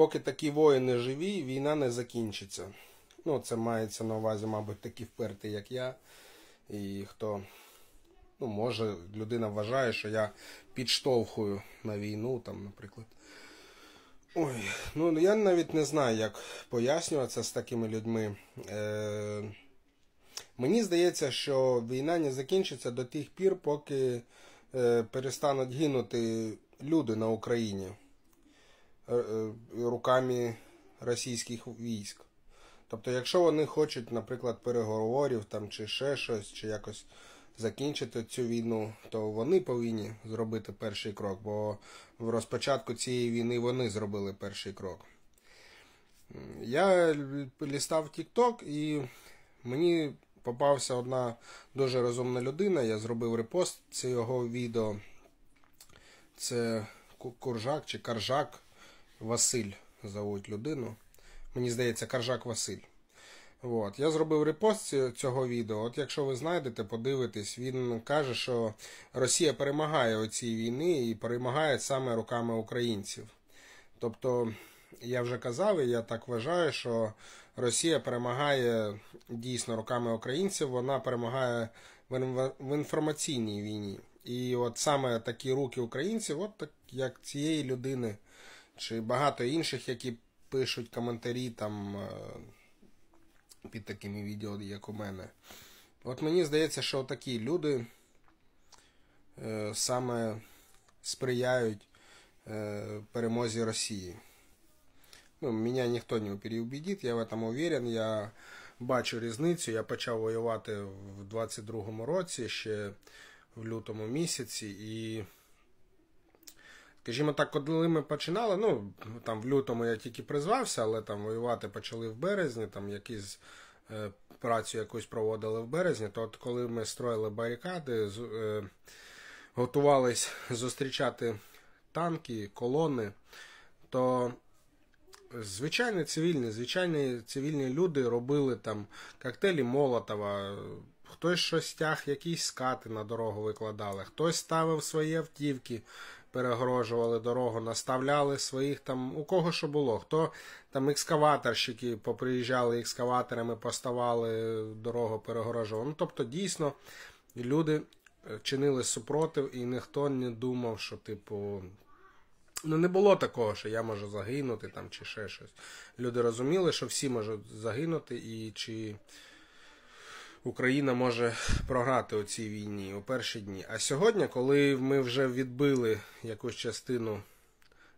Поки такі воїни живі, війна не закінчиться. Ну, це мається на увазі, мабуть, такі вперті, як я. І хто, ну, може, людина вважає, що я підштовхую на війну, там, наприклад. Ой, ну я навіть не знаю, як пояснюватися з такими людьми. Е, Мені здається, що війна не закінчиться до тих пір, поки е, перестануть гинути люди на Україні. Е, е, руками російських військ. Тобто, якщо вони хочуть, наприклад, переговорів там чи ще щось, чи якось закінчити цю війну, то вони повинні зробити перший крок, бо в розпочатку цієї війни вони зробили перший крок. Я лістав TikTok і мені попався одна дуже розумна людина. Я зробив репост цього відео. Це Куржак чи Каржак. Василь зовуть людину. Мені здається, Каржак Василь. От. Я зробив репост цього відео. От якщо ви знайдете, подивитесь, він каже, що Росія перемагає у цій війні і перемагає саме руками українців. Тобто, я вже казав, і я так вважаю, що Росія перемагає дійсно руками українців, вона перемагає в інформаційній війні. І от саме такі руки українців, от так як цієї людини чи багато інших, які пишуть коментарі там е, під такими відео, як у мене. От мені здається, що такі люди е, саме сприяють е, перемозі Росії. Ну, Меня ніхто не переубедит, я в этом уверен. Я бачу різницю. Я почав воювати в 22-му році ще в лютому місяці. і Скажімо так, коли ми починали, ну там в лютому я тільки призвався, але там воювати почали в березні, там якісь е, працю якусь проводили в березні, то от коли ми строїли барикади, з, е, готувались зустрічати танки, колони, то звичайні цивільні, звичайні цивільні люди робили там коктейлі Молотова. Хтось щось тяг, якісь скати на дорогу викладали, хтось ставив свої автівки, перегрожували дорогу, наставляли своїх там, у кого що було, хто там екскаваторщики поприїжджали екскаваторами, поставали дорогу, перегорожували. Ну, тобто, дійсно, люди е, чинили супротив, і ніхто не думав, що, типу, ну не було такого, що я можу загинути там чи ще щось. Люди розуміли, що всі можуть загинути і чи. Україна може програти у цій війні у перші дні. А сьогодні, коли ми вже відбили якусь частину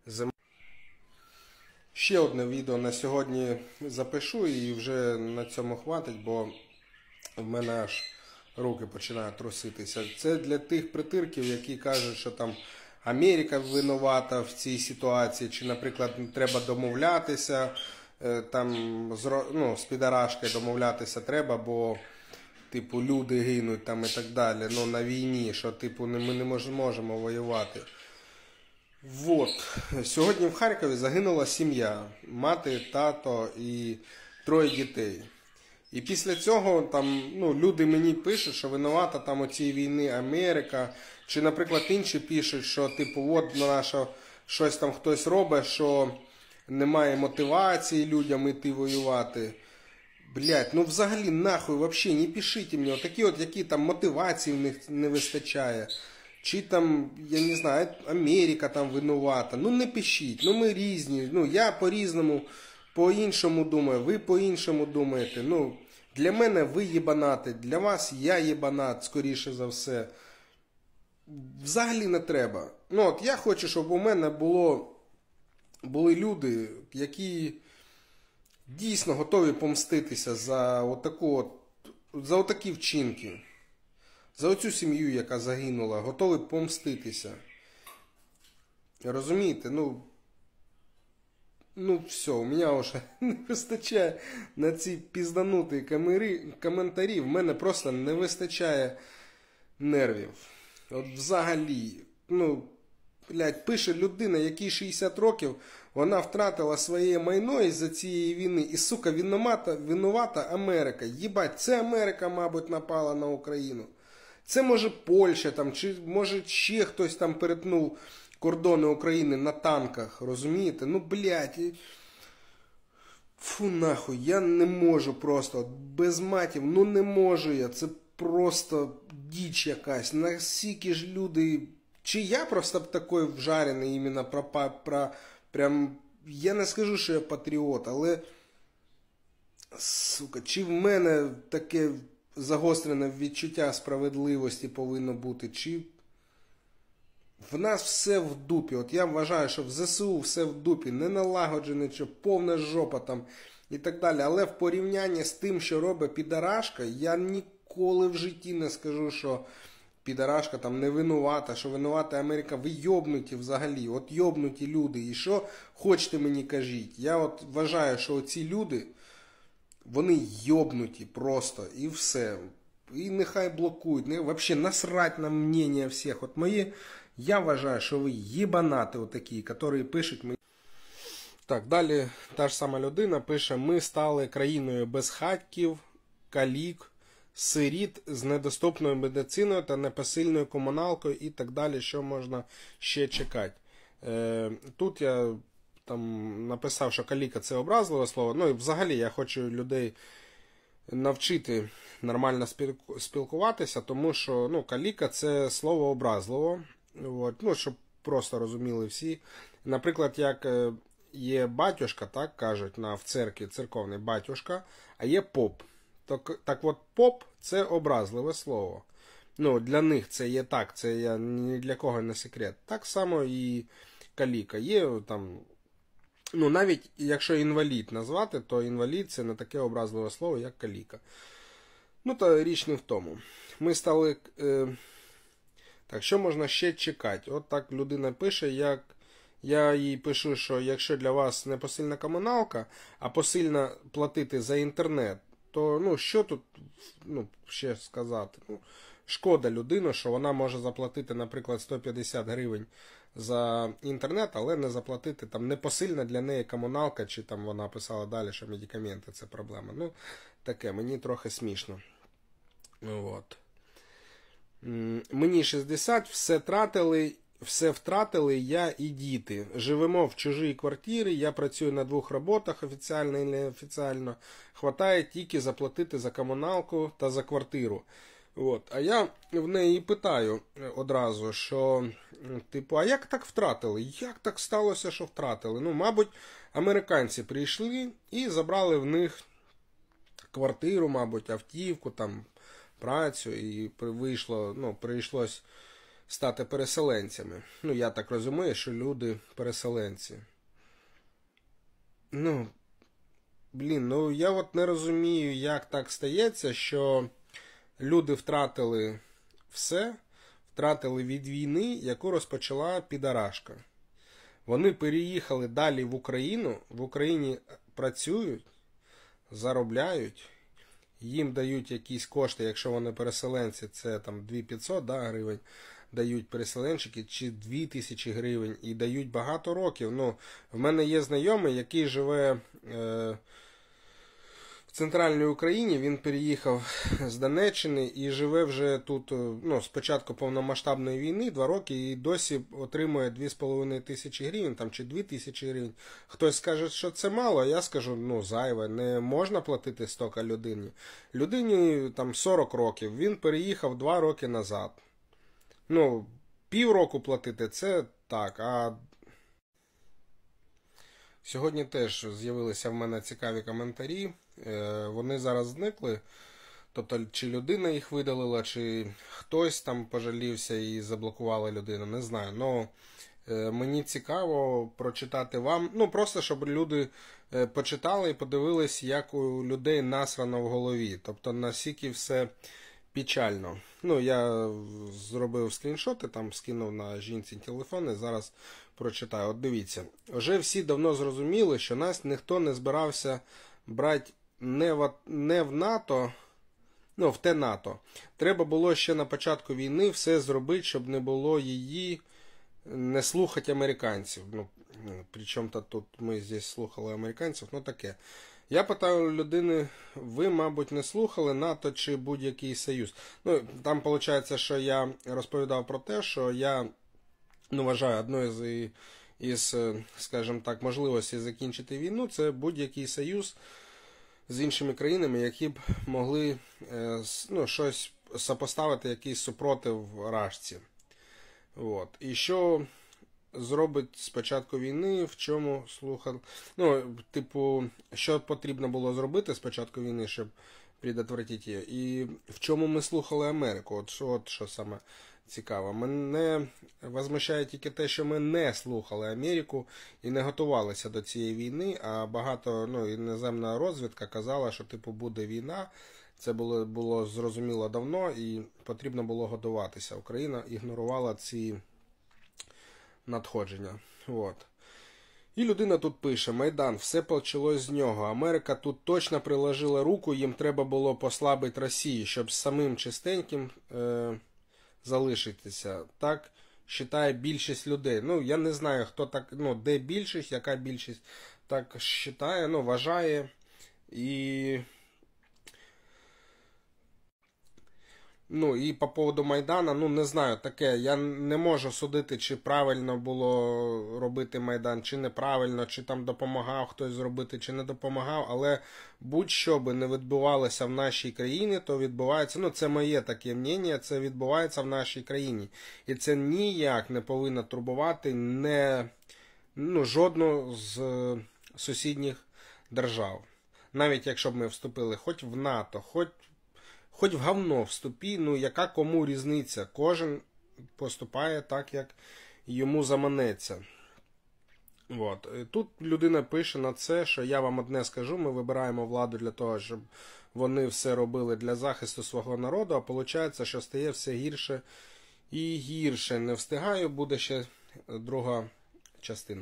землі, ще одне відео на сьогодні запишу і вже на цьому хватить, бо в мене аж руки починають труситися. Це для тих притирків, які кажуть, що там. Америка винувата в цій ситуації, чи, наприклад, треба домовлятися е, там з ну, з підарашкою домовлятися треба, бо типу, люди гинуть там і так далі. Ну на війні, що типу ми не можемо воювати. Вот. Сьогодні в Харкові загинула сім'я, мати, тато і троє дітей. І після цього там ну, люди мені пишуть, що винувата там у цій війни Америка. Чи, наприклад, інші пишуть, що типу, от наша щось там хтось робить, що немає мотивації людям іти воювати. Блять, ну взагалі нахуй вообще не пишіть мені. такі от які там мотивації в них не вистачає. Чи там, я не знаю, Америка там винувата. Ну не пишіть. Ну ми різні. Ну я по-різному, по-іншому думаю, ви по-іншому думаєте. Ну, для мене ви єбанати, для вас я єбанат, скоріше за все. Взагалі не треба. Ну от я хочу, щоб у мене було, були люди, які дійсно готові помститися за отаку от, за отакі вчинки, за оцю сім'ю, яка загинула, готові помститися. Розумієте, ну. Ну, все, у мене вже не вистачає на ці піздануті коментарі. В мене просто не вистачає нервів. От взагалі, ну, Блядь, пише людина, якій 60 років вона втратила своє майно із за цієї війни. І сука, винувата, винувата Америка. Єбать, це Америка, мабуть, напала на Україну. Це може Польща там, чи може ще хтось там перетнув кордони України на танках. Розумієте? Ну, блядь. Фу, нахуй, я не можу просто. Без матів, ну не можу я. Це просто діч якась. Наскільки ж люди. Чи я просто такой вжарений іменно про про прям. Я не скажу, що я патріот, але. Сука, чи в мене таке загострене відчуття справедливості повинно бути, чи. В нас все в дупі. От я вважаю, що в ЗСУ все в дупі, не налагоджене, чи повна жопа там і так далі. Але в порівнянні з тим, що робить підарашка, я ніколи в житті не скажу, що підарашка там не винувата, що винувата Америка, ви йобнуті взагалі, от йобнуті люди. І що хочете мені кажіть? Я от вважаю, що ці люди, вони йобнуті просто і все. І нехай блокують. Не, Вообще насрать на мнення всіх. От мої, я вважаю, що ви єбанати отакі, які пишуть мені. Так, далі та ж сама людина пише: ми стали країною без хатків, калік сиріт з недоступною медициною та непосильною комуналкою і так далі, що можна ще чекати. Е, тут я там написав, що каліка це образливе слово. Ну і взагалі я хочу людей навчити нормально спілкуватися, тому що ну, каліка це слово образливо. От. Ну, Щоб просто розуміли всі. Наприклад, як е, є батюшка, так кажуть на, в церкві церковний батюшка, а є поп. Так так от поп це образливе слово. Ну, Для них це є так, це я ні для кого не секрет. Так само і каліка. Є там. Ну, навіть якщо інвалід назвати, то інвалід це не таке образливе слово, як каліка. Ну, то річ не в тому. Ми стали. Е, Так, що можна ще чекати? От так людина пише, як. Я їй пишу, що якщо для вас не посильна комуналка, а посильно платити за інтернет то ну, що тут ну, ще сказати? Ну, Шкода людину, що вона може заплатити, наприклад, 150 гривень за інтернет, але не заплатити там непосильна для неї комуналка, чи там вона писала далі, що медикаменти це проблема. Ну, таке, мені трохи смішно. Ну, от. Мені 60, все тратили все втратили, я і діти. Живемо в чужій квартирі, я працюю на двох роботах офіціально і неофіціально. Хватає тільки заплатити за комуналку та за квартиру. От. А я в неї питаю е, одразу, що, типу, а як так втратили? Як так сталося, що втратили? Ну, мабуть, американці прийшли і забрали в них квартиру, мабуть, автівку, там, працю, і вийшло, ну, прийшлось стати переселенцями. Ну, я так розумію, що люди переселенці. Ну, блін, ну я от не розумію, як так стається, що люди втратили все, втратили від війни, яку розпочала підарашка. Вони переїхали далі в Україну, в Україні працюють, заробляють, їм дають якісь кошти, якщо вони переселенці, це там 2500 да, гривень дають переселенчики, чи 2 тисячі гривень, і дають багато років. Ну, В мене є знайомий, який живе. Е, в центральній Україні він переїхав з Донеччини і живе вже тут е, ну, з початку повномасштабної війни, два роки, і досі отримує 2,5 тисячі гривень там, чи 2 тисячі гривень. Хтось скаже, що це мало, а я скажу, ну зайве, не можна платити стока людині. Людині там 40 років, він переїхав 2 роки назад. Ну, півроку платити це так. А сьогодні теж з'явилися в мене цікаві коментарі. Е, вони зараз зникли. Тобто, чи людина їх видалила, чи хтось там пожалівся і заблокувала людину, не знаю. Ну мені цікаво прочитати вам. Ну просто щоб люди е, почитали і подивились, як у людей насрано в голові. Тобто, наскільки все печально. Ну, я зробив скріншоти, там скинув на жінці телефон і зараз прочитаю. От дивіться, вже всі давно зрозуміли, що нас ніхто не збирався брати не в, не в НАТО. Ну, в те НАТО. Треба було ще на початку війни все зробити, щоб не було її не слухати американців. Ну, Е, причому тут ми здесь слухали американців, ну таке. Я питаю людини, ви, мабуть, не слухали НАТО чи будь-який союз. Ну, Там виходить, що я розповідав про те, що я ну, вважаю одною з із, е, скажімо так, можливостей закінчити війну, це будь-який союз з іншими країнами, які б могли е, ну, щось сопоставити, якийсь супротив рашці. От. І що зробить спочатку війни, в чому слухав. Ну, типу, що потрібно було зробити спочатку війни, щоб предотвратити її. І в чому ми слухали Америку? От, от що саме цікаво. Мене визмущає тільки те, що ми не слухали Америку і не готувалися до цієї війни. А багато ну, іноземна розвідка казала, що типу буде війна. Це було було зрозуміло давно, і потрібно було готуватися. Україна ігнорувала ці надходження. От. І людина тут пише: Майдан, все почалось з нього. Америка тут точно приложила руку, їм треба було послабити Росію, щоб самим чистеньким е, залишитися. Так вважає більшість людей. Ну, я не знаю, хто так, ну, де більшість, яка більшість так вважає, ну, вважає. І Ну і по поводу Майдана, ну не знаю таке. Я не можу судити, чи правильно було робити Майдан, чи неправильно, чи там допомагав хтось зробити, чи не допомагав. Але будь-що би не відбувалося в нашій країні, то відбувається. Ну, це моє таке мнення, це відбувається в нашій країні. І це ніяк не повинно турбувати не, ну, жодну з е, сусідніх держав. Навіть якщо б ми вступили хоч в НАТО, хоч. Хоч в говно в ну яка кому різниця? Кожен поступає так, як йому заманеться. От. Е, тут людина пише на це, що я вам одне скажу: ми вибираємо владу для того, щоб вони все робили для захисту свого народу, а виходить, що стає все гірше і гірше. Не встигаю, буде ще друга частина.